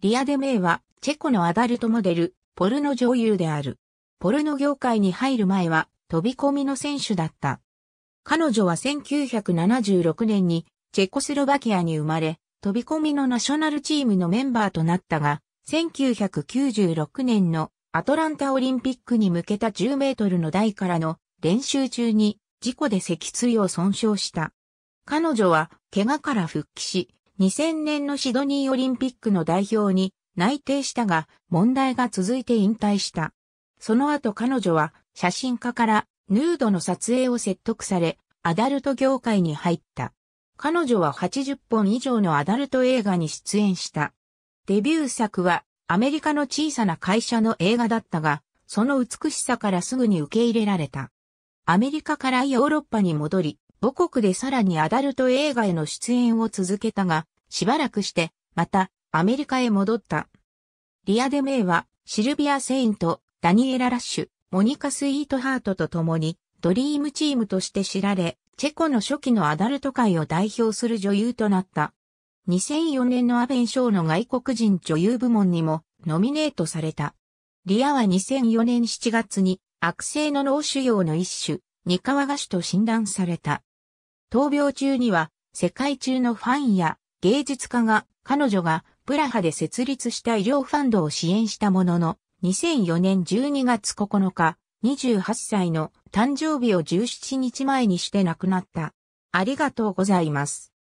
リア・デ・メイは、チェコのアダルトモデル、ポルノ女優である。ポルノ業界に入る前は、飛び込みの選手だった。彼女は1976年に、チェコスロバキアに生まれ、飛び込みのナショナルチームのメンバーとなったが、1996年のアトランタオリンピックに向けた10メートルの台からの練習中に事故で脊椎を損傷した。彼女は怪我から復帰し、2000年のシドニーオリンピックの代表に内定したが、問題が続いて引退した。その後彼女は写真家からヌードの撮影を説得され、アダルト業界に入った。彼女は80本以上のアダルト映画に出演した。デビュー作はアメリカの小さな会社の映画だったが、その美しさからすぐに受け入れられた。アメリカからヨーロッパに戻り、母国でさらにアダルト映画への出演を続けたが、しばらくして、また、アメリカへ戻った。リア・デ・メイは、シルビア・セイント、ダニエラ・ラッシュ、モニカ・スイートハートと共に、ドリームチームとして知られ、チェコの初期のアダルト界を代表する女優となった。2004年のアベン賞の外国人女優部門にもノミネートされた。リアは2004年7月に悪性の脳腫瘍の一種、ニカワガシと診断された。闘病中には世界中のファンや芸術家が彼女がプラハで設立した医療ファンドを支援したものの2004年12月9日28歳の誕生日を17日前にして亡くなった。ありがとうございます。